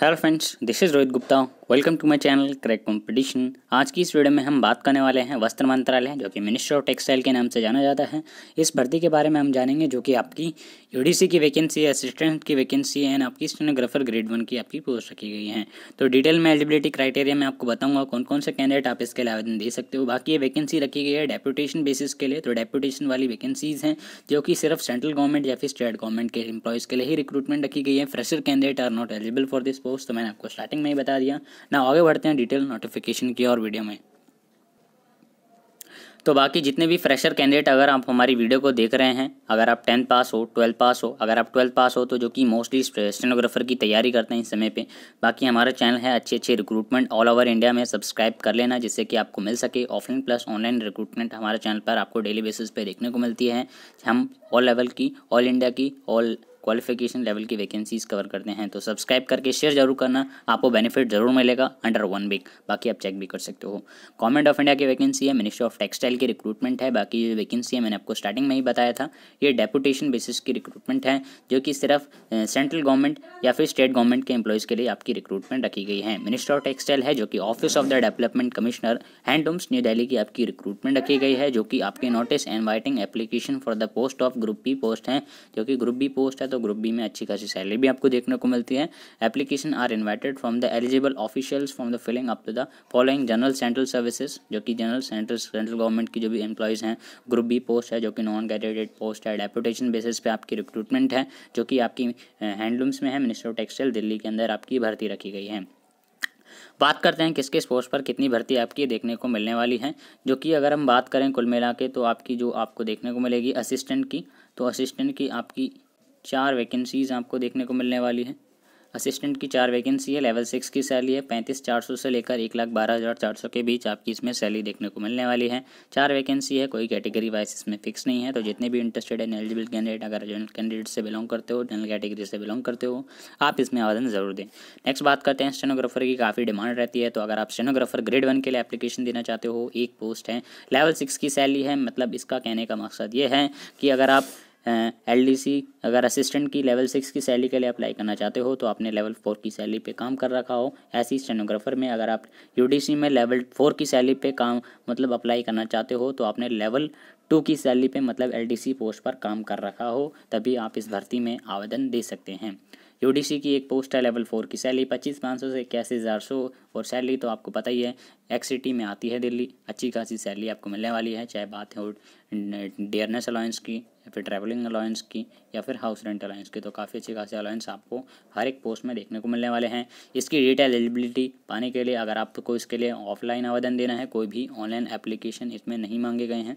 Hello friends, this is Rohit Gupta. Welcome to my channel crack competition आज की इस video में हम बात करने वाले हैं वस्त्र मंत्रालय जो कि मिनिस्टर ऑफ टेक्सटाइल के नाम से जाना जाता है इस भर्ती के बारे में हम जानेंगे जो कि आपकी यूडीसी की वैकेंसी है असिस्टेंट की वैकेंसी है एंड आपकी स्टेनोग्राफर ग्रेड वन की आपकी पोस्ट रखी गई है तो डिटेल में एलिजिबिलिटी क्राइटेरिया में आपको बताऊंगा कौन कौन से कैंडिडेट आप इसके लिए आवेदन दे सकते हो बाकी ये वैकेंसी रखी गई है डेपुटेशन बेसिस के लिए तो डेपुटेशन वाली वैकेंसीज हैं जो कि सिर्फ सेंट्रल गवर्नमेंट या फिर स्टेट गवर्नमेंट के एम्प्लॉयज़ के लिए ही रिक्रूटमेंट रखी गई है fresher candidate are not eligible for this post तो मैंने आपको स्टार्टिंग में ही बता दिया ना आगे बढ़ते हैं डिटेल नोटिफिकेशन की और वीडियो में तो बाकी जितने भी फ्रेशर कैंडिडेट अगर आप हमारी वीडियो को देख रहे हैं अगर आप टेंथ पास हो ट्वेल्थ पास हो अगर आप ट्वेल्थ पास हो तो जो कि मोस्टली स्टेनोग्राफर की तैयारी करते हैं इस समय पे बाकी हमारा चैनल है अच्छे अच्छे रिक्रूटमेंट ऑल ओवर इंडिया में सब्सक्राइब कर लेना जिससे कि आपको मिल सके ऑफलाइन प्लस ऑनलाइन रिक्रूटमेंट हमारे चैनल पर आपको डेली बेसिस पर देखने को मिलती है हम ऑल लेवल की ऑल इंडिया की ऑल क्वालिफिकेशन लेवल की वैकेंसीज कवर करते हैं तो सब्सक्राइब करके शेयर जरूर करना आपको बेनिफिट जरूर मिलेगा अंडर वन वीक बाकी आप चेक भी कर सकते हो गवर्नमेंट ऑफ इंडिया की वैकेंसी है मिनिस्ट्री ऑफ टेक्सटाइल की रिक्रूटमेंट है बाकी जो वैकेंसी है मैंने आपको स्टार्टिंग में ही बताया था ये डेपुटेशन बेसिस की रिक्रूटमेंट है जो कि सिर्फ सेंट्रल गवर्नमेंट या फिर स्टेट गवर्नमेंट के एम्प्लॉयज़ के लिए आपकी रिक्रूटमेंट रखी गई है मिनिस्टर ऑफ टेक्सटाइल है जो कि office of the development commissioner handlooms New Delhi की आपकी रिक्रूटमेंट रखी गई है जो कि आपके notice inviting application for the post of group B post है जो कि ग्रुप बी पोस्ट है तो ग्रुप बी में अच्छी खासी सैलरी भी आपको देखने को मिलती है application are invited from the eligible officials from the filling up to the following general central services जो कि जनरल सेंट्रल सेंट्रल गवर्नमेंट की जो भी एम्प्लॉयज़ हैं ग्रुप बी पोस्ट है जो कि नॉन ग्रेजुएटेड पोस्ट है डेपुटेशन बेसिस पे आपकी रिक्रूटमेंट है जो कि आपकी हैंडलूम्स में है मिनिस्टर ऑफ टेक्सटाइल दिल्ली के अंदर आपकी भर्ती रखी गई है बात करते हैं किस किस पोस्ट पर कितनी भर्ती आपकी देखने को मिलने वाली है जो कि अगर हम बात करें कुल मिला के तो आपकी जो आपको देखने को मिलेगी असिस्टेंट की तो असिस्टेंट की आपकी चार वैकेंसीज़ आपको देखने को मिलने वाली है असिस्टेंट की चार वैकेंसी है लेवल सिक्स की सैलरी है पैंतीस चार सौ से लेकर एक लाख बारह हज़ार चार सौ के बीच आपकी इसमें सैलरी देखने को मिलने वाली है चार वैकेंसी है कोई कैटेगरी वाइज इसमें फिक्स नहीं है तो जितने भी इंटरेस्टेड हैं एलिजिबल कैंडिडेट अगर जनरल कैंडिडेट से बिलोंग करते हो जनरल कैटेगरी से बिलोंग करते हो आप इसमें आवेदन ज़रूर दें नेक्स्ट बात करते हैं स्टेनोग्राफर की काफ़ी डिमांड रहती है तो अगर आप स्टेनोग्राफर ग्रेड वन के लिए एप्लीकेशन देना चाहते हो एक पोस्ट है लेवल सिक्स की सैलरी है मतलब इसका कहने का मकसद ये है कि अगर आप सी अगर असिस्टेंट की लेवल सिक्स की सैलरी के लिए अप्लाई करना चाहते हो तो आपने लेवल फोर की सैलरी पे काम कर रखा हो ऐसी स्टेनोग्राफर में अगर आप सी में लेवल फोर की सैलरी पे काम मतलब अप्लाई करना चाहते हो तो आपने लेवल टू की सैलरी पे मतलब सी पोस्ट पर काम कर रखा हो तभी आप इस भर्ती में आवेदन दे सकते हैं सी की एक पोस्ट है लेवल फोर की सैलरी पच्चीस पाँच सौ से इक्यासी हज़ार सौ और सैलरी तो आपको पता ही है एक्सिटी में आती है दिल्ली अच्छी खासी सैलरी आपको मिलने वाली है चाहे बात हो डेयरनेस अलाउंस की या फिर ट्रैवलिंग अलाउंस की या फिर हाउस रेंट अलाउंस की तो काफ़ी अच्छी खासी अलाउंस आपको हर एक पोस्ट में देखने को मिलने वाले हैं इसकी डिटेल एलिजिबिलिटी पाने के लिए अगर आपको इसके लिए ऑफलाइन आवेदन देना है कोई भी ऑनलाइन एप्लीकेशन इसमें नहीं मांगे गए हैं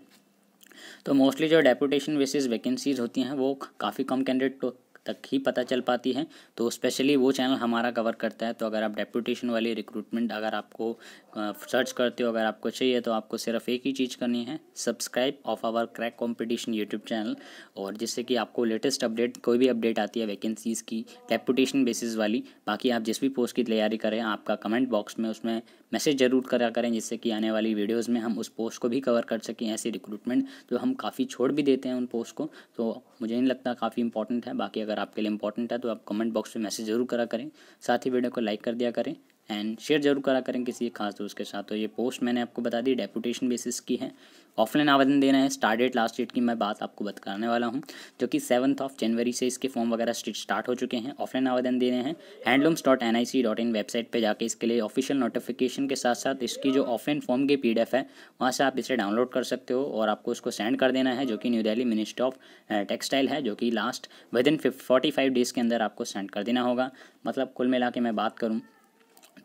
तो मोस्टली जो डेपुटेशन बेसिस वैकेंसीज होती हैं वो काफ़ी कम कैंडिडेट तक ही पता चल पाती है तो स्पेशली वो चैनल हमारा कवर करता है तो अगर आप डेप्यूटेशन वाली रिक्रूटमेंट अगर आपको सर्च करते हो अगर आपको चाहिए तो आपको सिर्फ एक ही चीज़ करनी है subscribe of our crack competition YouTube channel और जिससे कि आपको लेटेस्ट अपडेट कोई भी अपडेट आती है वैकेंसीज़ की डेप्यूटेशन बेसिस वाली बाकी आप जिस भी पोस्ट की तैयारी करें आपका कमेंट बॉक्स में उसमें मैसेज जरूर करा करें जिससे कि आने वाली वीडियोज़ में हम उस पोस्ट को भी कवर कर सकें ऐसी रिक्रूटमेंट जो तो हम काफ़ी छोड़ भी देते हैं उन पोस्ट को तो मुझे नहीं लगता काफ़ी इंपॉर्टेंट है बाकी अगर अगर आपके लिए इंपॉर्टेंट है तो आप कमेंट बॉक्स में मैसेज जरूर करा करें साथ ही वीडियो को लाइक कर दिया करें एंड शेयर जरूर करा करें किसी खास दोस्त के साथ तो ये पोस्ट मैंने आपको बता दी डेपुटेशन बेसिस की है ऑफलाइन आवेदन देना है स्टार्ट डेट लास्ट डेट की मैं बात आपको बताने वाला हूँ जो कि सेवन्थ ऑफ जनवरी से इसके फॉर्म वगैरह स्टार्ट हो चुके हैं ऑफलाइन आवेदन देने हैं handlooms dot N I C dot in website पर जाकर इसके लिए ऑफिशियल नोटिफिकेशन के साथ साथ इसकी जो ऑफलाइन फॉर्म की पी डी एफ है वहाँ से आप इसे डाउनलोड कर सकते हो और आपको उसको सेंड कर देना है जो कि New Delhi ministry of textile है जो कि last within forty five days के अंदर आपको सेंड कर देना होगा मतलब कुल मिला के मैं बात करूँ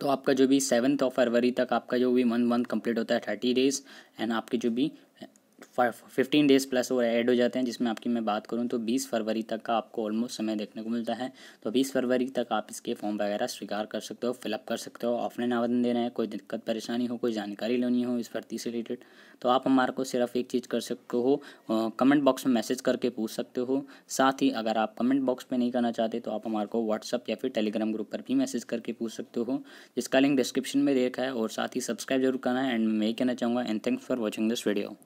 तो आपका जो भी सेवन्थ ऑफ फरवरी तक आपका जो भी वन मंथ कंप्लीट होता है थर्टी डेज एंड आपके जो भी फिफ्टीन डेज़ प्लस और ऐड हो जाते हैं जिसमें आपकी मैं बात करूँ तो बीस फरवरी तक का आपको ऑलमोस्ट समय देखने को मिलता है तो बीस फरवरी तक आप इसके फॉर्म वगैरह स्वीकार कर सकते हो फिलअप कर सकते हो ऑफलाइन आवेदन देना है कोई दिक्कत परेशानी हो कोई जानकारी लेनी हो इस भर्ती से रिलेटेड तो आप हमारे को सिर्फ एक चीज़ कर सकते हो कमेंट बॉक्स में मैसेज करके पूछ सकते हो साथ ही अगर आप कमेंट बॉक्स में नहीं करना चाहते तो आप हमारे को व्हाट्सअप या फिर टेलीग्राम ग्रुप पर भी मैसेज करके पूछ सकते हो जिसका लिंक डिस्क्रिप्शन में देखा है और साथ ही सब्सक्राइब जरूर करना है एंड मैं कहना चाहूँगा and thanks for watching this video